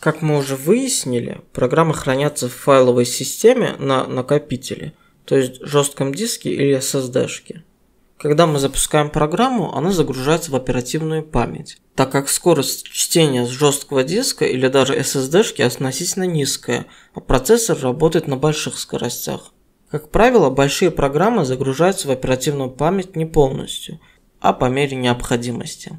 Как мы уже выяснили, программы хранятся в файловой системе на накопителе, то есть жестком диске или SSD-шке. Когда мы запускаем программу, она загружается в оперативную память, так как скорость чтения с жесткого диска или даже SSD-шки относительно низкая, а процессор работает на больших скоростях. Как правило, большие программы загружаются в оперативную память не полностью, а по мере необходимости.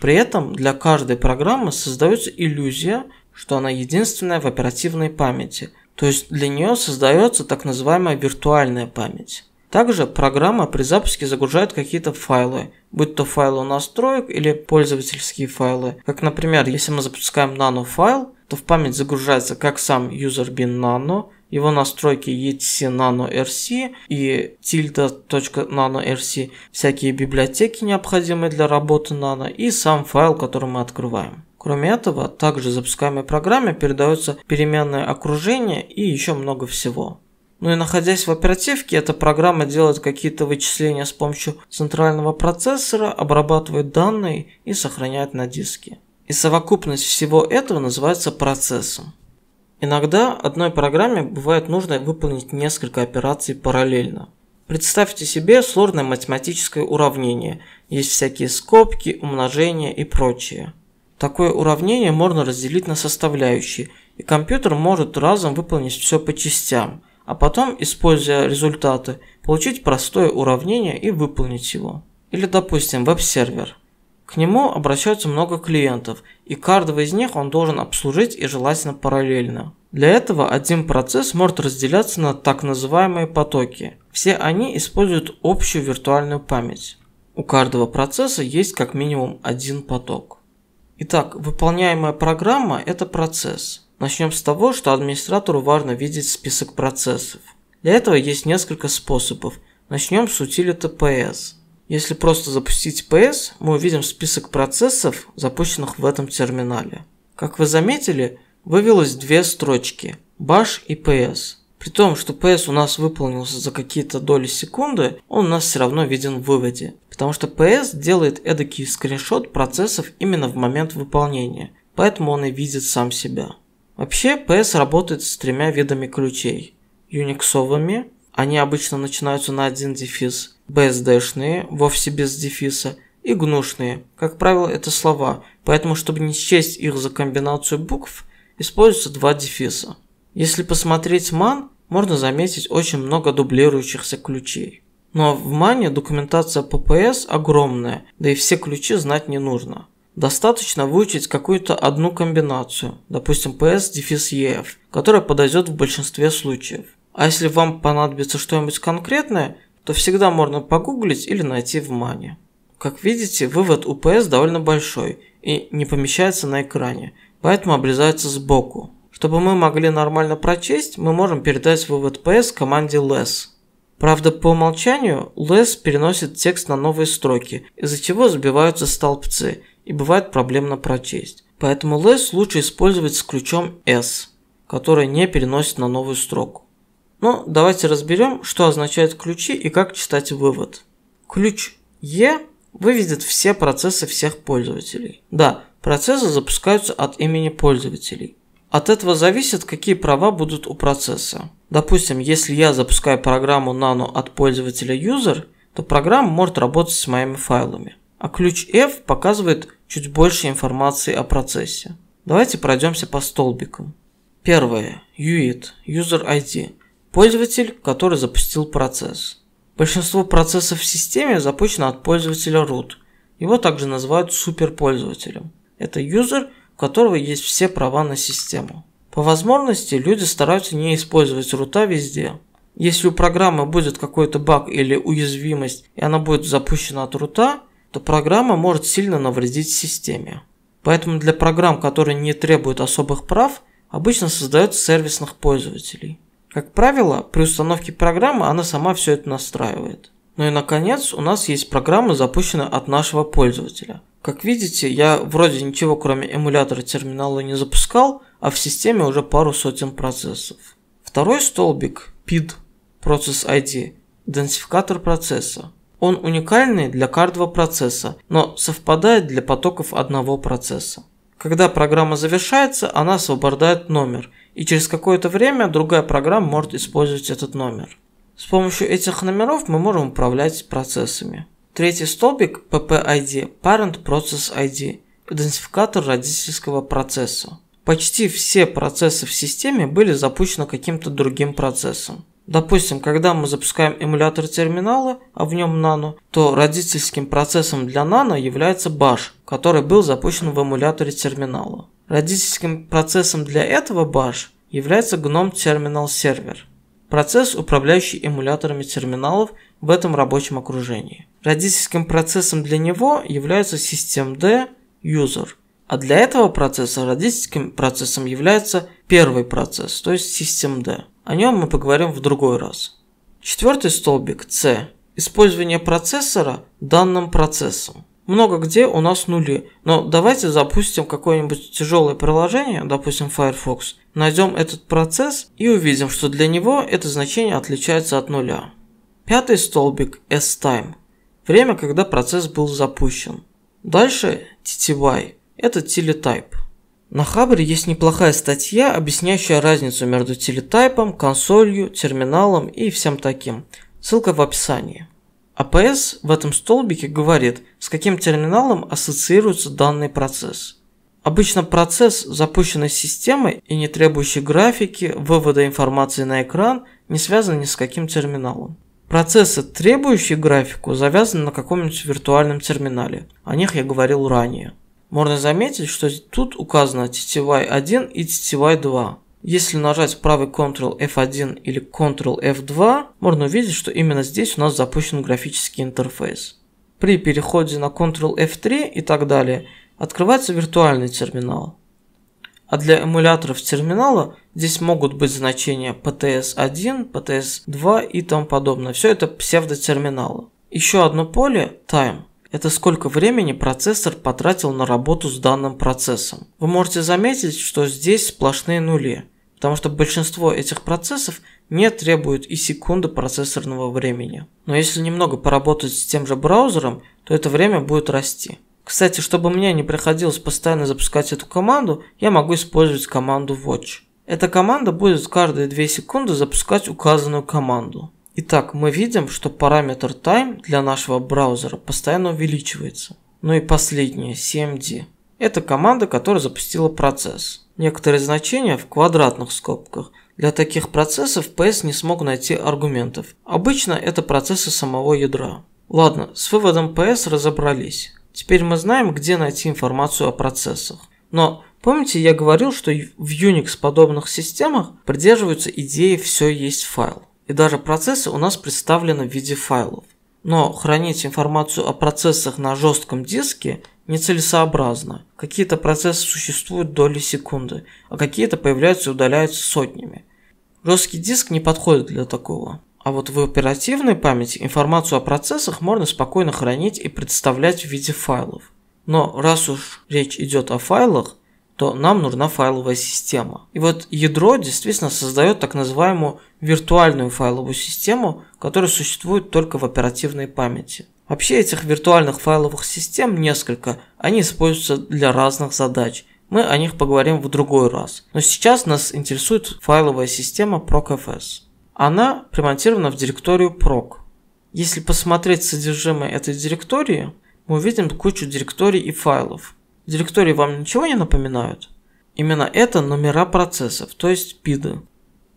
При этом для каждой программы создается иллюзия, что она единственная в оперативной памяти, то есть для нее создается так называемая виртуальная память. Также программа при запуске загружает какие-то файлы, будь то файлы настроек или пользовательские файлы. Как, например, если мы запускаем nano-файл, то в память загружается как сам userbin nano, его настройки etc nano rc и tilda.nano rc, всякие библиотеки, необходимые для работы nano, и сам файл, который мы открываем. Кроме этого, также запускаемой программе передаются переменное окружение и еще много всего. Ну и находясь в оперативке, эта программа делает какие-то вычисления с помощью центрального процессора, обрабатывает данные и сохраняет на диске. И совокупность всего этого называется процессом. Иногда одной программе бывает нужно выполнить несколько операций параллельно. Представьте себе сложное математическое уравнение. Есть всякие скобки, умножения и прочее. Такое уравнение можно разделить на составляющие, и компьютер может разом выполнить все по частям, а потом, используя результаты, получить простое уравнение и выполнить его. Или, допустим, веб-сервер. К нему обращаются много клиентов, и каждого из них он должен обслужить и желательно параллельно. Для этого один процесс может разделяться на так называемые потоки. Все они используют общую виртуальную память. У каждого процесса есть как минимум один поток. Итак, выполняемая программа – это процесс. Начнем с того, что администратору важно видеть список процессов. Для этого есть несколько способов. Начнем с утилиты PS. Если просто запустить PS, мы увидим список процессов, запущенных в этом терминале. Как вы заметили, вывелось две строчки – bash и PS. При том, что PS у нас выполнился за какие-то доли секунды, он у нас все равно виден в выводе. Потому что PS делает эдакий скриншот процессов именно в момент выполнения, поэтому он и видит сам себя. Вообще, PS работает с тремя видами ключей. Юниксовыми, они обычно начинаются на один дефис, BSD-шные, вовсе без дефиса, и гнушные. Как правило, это слова, поэтому, чтобы не счесть их за комбинацию букв, используются два дефиса. Если посмотреть MAN, можно заметить очень много дублирующихся ключей. Но в Мане документация ППС огромная, да и все ключи знать не нужно. Достаточно выучить какую-то одну комбинацию, допустим PS дефис EF, которая подойдет в большинстве случаев. А если вам понадобится что-нибудь конкретное, то всегда можно погуглить или найти в Мане. Как видите, вывод у PS довольно большой и не помещается на экране, поэтому обрезается сбоку. Чтобы мы могли нормально прочесть, мы можем передать вывод PS команде less. Правда, по умолчанию less переносит текст на новые строки, из-за чего сбиваются столбцы и бывает проблемно прочесть. Поэтому less лучше использовать с ключом s, который не переносит на новую строку. Но ну, давайте разберем, что означают ключи и как читать вывод. Ключ E выведет все процессы всех пользователей. Да, процессы запускаются от имени пользователей. От этого зависит, какие права будут у процесса. Допустим, если я запускаю программу Nano от пользователя user, то программа может работать с моими файлами. А ключ F показывает чуть больше информации о процессе. Давайте пройдемся по столбикам. Первое. UID – User ID. Пользователь, который запустил процесс. Большинство процессов в системе запущено от пользователя root. Его также называют суперпользователем. Это user – у которого есть все права на систему. По возможности люди стараются не использовать рута везде. Если у программы будет какой-то баг или уязвимость и она будет запущена от рута, то программа может сильно навредить системе. Поэтому для программ, которые не требуют особых прав, обычно создают сервисных пользователей. Как правило, при установке программы она сама все это настраивает. Ну и наконец, у нас есть программа, запущенная от нашего пользователя. Как видите, я вроде ничего кроме эмулятора терминала не запускал, а в системе уже пару сотен процессов. Второй столбик PID Process ID – идентификатор процесса. Он уникальный для каждого процесса, но совпадает для потоков одного процесса. Когда программа завершается, она освобождает номер, и через какое-то время другая программа может использовать этот номер. С помощью этих номеров мы можем управлять процессами. Третий столбик PPID – Parent Process ID, идентификатор родительского процесса. Почти все процессы в системе были запущены каким-то другим процессом. Допустим, когда мы запускаем эмулятор терминала, а в нем нано, то родительским процессом для нано является Баш, который был запущен в эмуляторе терминала. Родительским процессом для этого Баш является GNOME Terminal Server – Процесс, управляющий эмуляторами терминалов в этом рабочем окружении. Родительским процессом для него является systemd user, а для этого процесса родительским процессом является первый процесс, то есть systemd. О нем мы поговорим в другой раз. Четвертый столбик C. Использование процессора данным процессом много где у нас нули. Но давайте запустим какое-нибудь тяжелое приложение, допустим Firefox, найдем этот процесс и увидим, что для него это значение отличается от нуля. Пятый столбик S-Time – время, когда процесс был запущен. Дальше TTY – это телетайп. На Хабре есть неплохая статья, объясняющая разницу между телетайпом, консолью, терминалом и всем таким. Ссылка в описании. АПС в этом столбике говорит, с каким терминалом ассоциируется данный процесс. Обычно процесс, запущенный системой и не требующий графики, вывода информации на экран, не связан ни с каким терминалом. Процессы, требующие графику, завязаны на каком-нибудь виртуальном терминале. О них я говорил ранее. Можно заметить, что тут указано TTY1 и TTY2. Если нажать правый Ctrl F1 или Ctrl F2, можно увидеть, что именно здесь у нас запущен графический интерфейс. При переходе на Ctrl F3 и так далее открывается виртуальный терминал. А для эмуляторов терминала здесь могут быть значения PTS1, PTS2 и тому подобное. Все это псевдотерминалы. Еще одно поле – Time это сколько времени процессор потратил на работу с данным процессом. Вы можете заметить, что здесь сплошные нули потому что большинство этих процессов не требуют и секунды процессорного времени. Но если немного поработать с тем же браузером, то это время будет расти. Кстати, чтобы мне не приходилось постоянно запускать эту команду, я могу использовать команду watch. Эта команда будет каждые 2 секунды запускать указанную команду. Итак, мы видим, что параметр time для нашего браузера постоянно увеличивается. Ну и последнее, cmd. Это команда, которая запустила процесс. Некоторые значения в квадратных скобках. Для таких процессов PS не смог найти аргументов. Обычно это процессы самого ядра. Ладно, с выводом PS разобрались. Теперь мы знаем, где найти информацию о процессах. Но помните, я говорил, что в Unix подобных системах придерживаются идеи «все есть файл». И даже процессы у нас представлены в виде файлов. Но хранить информацию о процессах на жестком диске нецелесообразно. Какие-то процессы существуют доли секунды, а какие-то появляются и удаляются сотнями. Жесткий диск не подходит для такого. А вот в оперативной памяти информацию о процессах можно спокойно хранить и представлять в виде файлов. Но раз уж речь идет о файлах, то нам нужна файловая система. И вот ядро действительно создает так называемую виртуальную файловую систему, которая существует только в оперативной памяти. Вообще этих виртуальных файловых систем несколько, они используются для разных задач. Мы о них поговорим в другой раз. Но сейчас нас интересует файловая система PROCFS. Она примонтирована в директорию PROC. Если посмотреть содержимое этой директории, мы увидим кучу директорий и файлов. Директории вам ничего не напоминают? Именно это номера процессов, то есть пиды.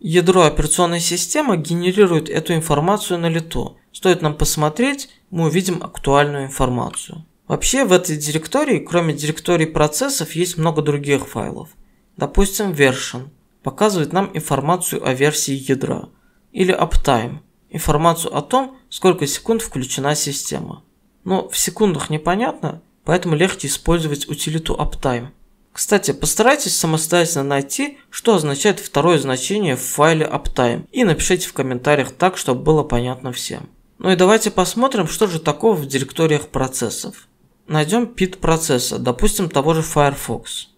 Ядро операционной системы генерирует эту информацию на лету. Стоит нам посмотреть, мы увидим актуальную информацию. Вообще в этой директории, кроме директории процессов, есть много других файлов. Допустим, version показывает нам информацию о версии ядра. Или uptime – информацию о том, сколько секунд включена система. Но в секундах непонятно, поэтому легче использовать утилиту uptime – кстати, постарайтесь самостоятельно найти, что означает второе значение в файле uptime и напишите в комментариях так, чтобы было понятно всем. Ну и давайте посмотрим, что же такого в директориях процессов. Найдем pid процесса, допустим того же Firefox,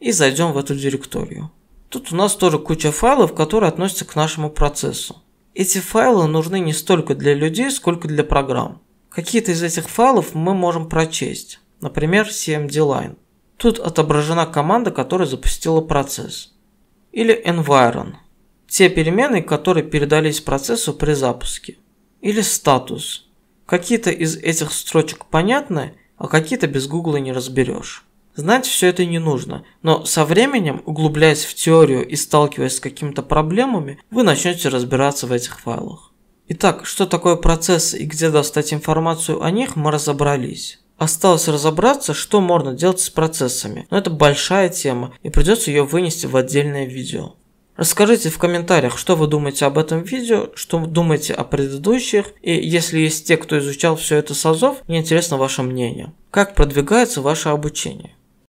и зайдем в эту директорию. Тут у нас тоже куча файлов, которые относятся к нашему процессу. Эти файлы нужны не столько для людей, сколько для программ. Какие-то из этих файлов мы можем прочесть, например cmd Тут отображена команда, которая запустила процесс. Или environ. Те перемены, которые передались процессу при запуске. Или статус. Какие-то из этих строчек понятны, а какие-то без гугла не разберешь. Знать все это не нужно, но со временем, углубляясь в теорию и сталкиваясь с какими-то проблемами, вы начнете разбираться в этих файлах. Итак, что такое процессы и где достать информацию о них, мы разобрались. Осталось разобраться, что можно делать с процессами, но это большая тема и придется ее вынести в отдельное видео. Расскажите в комментариях, что вы думаете об этом видео, что вы думаете о предыдущих, и если есть те, кто изучал все это с АЗОВ, мне интересно ваше мнение. Как продвигается ваше обучение?